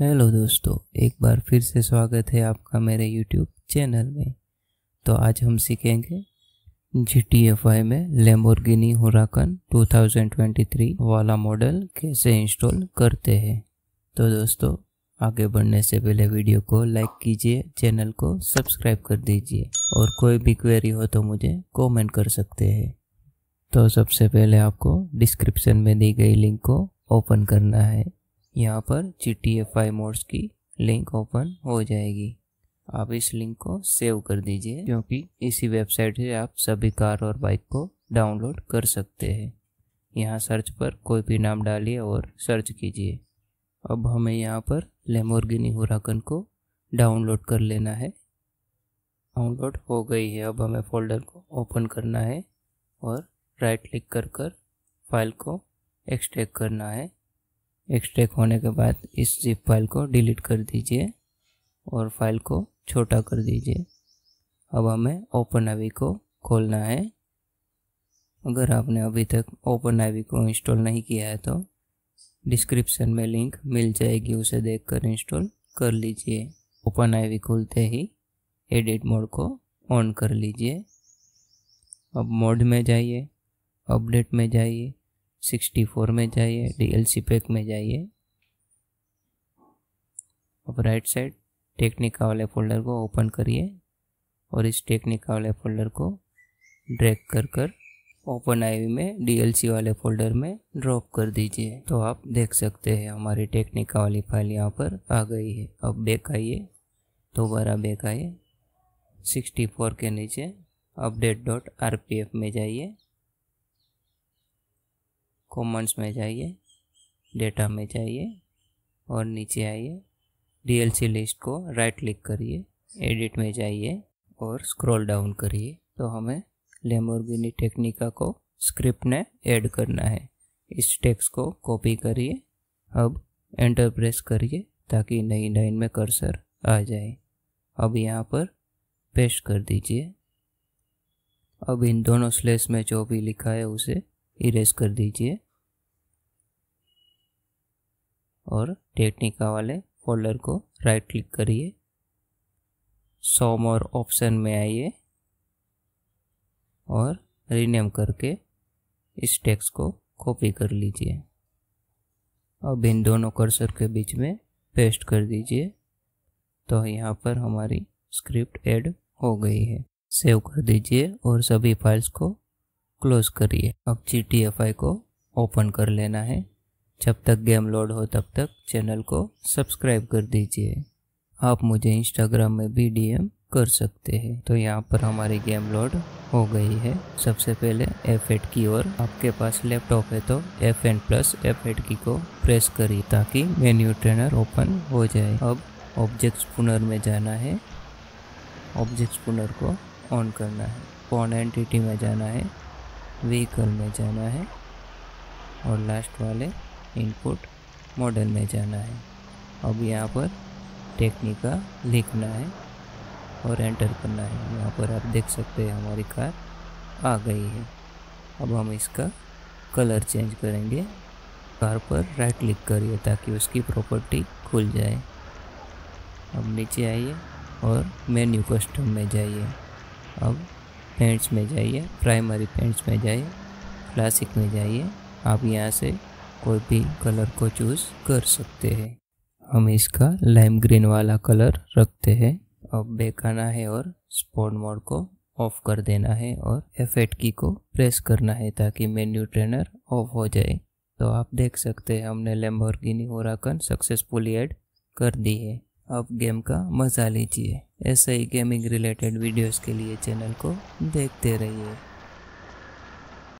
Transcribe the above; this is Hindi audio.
हेलो दोस्तों एक बार फिर से स्वागत है आपका मेरे यूट्यूब चैनल में तो आज हम सीखेंगे जी टी एफ आई में लेम्बोर्गिनी होराकन 2023 वाला मॉडल कैसे इंस्टॉल करते हैं तो दोस्तों आगे बढ़ने से पहले वीडियो को लाइक कीजिए चैनल को सब्सक्राइब कर दीजिए और कोई भी क्वेरी हो तो मुझे कमेंट कर सकते हैं तो सबसे पहले आपको डिस्क्रिप्शन में दी गई लिंक को ओपन करना है यहाँ पर G T F I mods की लिंक ओपन हो जाएगी आप इस लिंक को सेव कर दीजिए क्योंकि इसी वेबसाइट से आप सभी कार और बाइक को डाउनलोड कर सकते हैं यहाँ सर्च पर कोई भी नाम डालिए और सर्च कीजिए अब हमें यहाँ पर लेमोरगिनी हुराकन को डाउनलोड कर लेना है डाउनलोड हो गई है अब हमें फोल्डर को ओपन करना है और राइट क्लिक कर कर फाइल को एक्सट्रैक्ट करना है एक्सट्रैक्ट होने के बाद इस जिप फाइल को डिलीट कर दीजिए और फाइल को छोटा कर दीजिए अब हमें ओपन आवी को खोलना है अगर आपने अभी तक ओपन आवी को इंस्टॉल नहीं किया है तो डिस्क्रिप्शन में लिंक मिल जाएगी उसे देखकर इंस्टॉल कर लीजिए ओपन आई खोलते ही एडिट मोड को ऑन कर लीजिए अब मोड में जाइए अपडेट में जाइए सिक्सटी फोर में जाइए सी पैक में जाइए अब राइट साइड टेक्निका वाले फोल्डर को ओपन करिए और इस टेक्निका वाले फोल्डर को ड्रैग कर कर ओपन आई में डीएलसी वाले फोल्डर में ड्रॉप कर दीजिए तो आप देख सकते हैं हमारी टेक्निका वाली फाइल यहाँ पर आ गई है अब बैक आइए दोबारा बैक आइए 64 के नीचे अपडेट डॉट आर में जाइए कॉमन्स में जाइए डेटा में जाइए और नीचे आइए डीएलसी लिस्ट को राइट क्लिक करिए एडिट में जाइए और स्क्रॉल डाउन करिए तो हमें लेमोरगिनी टेक्निका को स्क्रिप्ट में ऐड करना है इस टेक्स्ट को कॉपी करिए अब एंटर प्रेस करिए ताकि नई लाइन में कर्सर आ जाए अब यहाँ पर पेस्ट कर दीजिए अब इन दोनों स्लेस में जो भी लिखा है उसे इरेज कर दीजिए और टेक्निका वाले फोल्डर को राइट क्लिक करिए सोम और ऑप्शन में आइए और रीनेम करके इस टेक्स्ट को कॉपी कर लीजिए अब इन दोनों कर्सर के बीच में पेस्ट कर दीजिए तो यहाँ पर हमारी स्क्रिप्ट ऐड हो गई है सेव कर दीजिए और सभी फाइल्स को क्लोज करिए अब जी को ओपन कर लेना है जब तक गेम लोड हो तब तक चैनल को सब्सक्राइब कर दीजिए आप मुझे इंस्टाग्राम में भी डीएम कर सकते हैं तो यहाँ पर हमारी गेम लोड हो गई है सबसे पहले एफ एट की और आपके पास लैपटॉप है तो F N plus F eight key को प्रेस करिए ताकि मेन्यू ट्रेनर ओपन हो जाए अब ऑब्जेक्ट पुनर में जाना है ऑब्जेक्ट पुनर को ऑन करना है पॉन एंटिटी में जाना है व्हीकल में जाना है और लास्ट वाले इनपुट मॉडल में जाना है अब यहाँ पर टेक्निका लिखना है और एंटर करना है यहाँ पर आप देख सकते हैं हमारी कार आ गई है अब हम इसका कलर चेंज करेंगे कार पर राइट क्लिक करिए ताकि उसकी प्रॉपर्टी खुल जाए अब नीचे आइए और मेन्यू कस्टम में जाइए अब पेंट्स में जाइए प्राइमरी पेंट्स में जाइए क्लासिक में जाइए आप यहाँ से कोई भी कलर को चूज़ कर सकते हैं हम इसका लाइम ग्रीन वाला कलर रखते हैं अब बेकाना है और स्पॉट मोड को ऑफ कर देना है और एफ की को प्रेस करना है ताकि मेन्यू ट्रेनर ऑफ हो जाए तो आप देख सकते हैं हमने लेम्बोर्गिनी ओराकन सक्सेसफुली ऐड कर दी है अब गेम का मज़ा लीजिए ऐसे ही गेमिंग रिलेटेड वीडियोस के लिए चैनल को देखते रहिए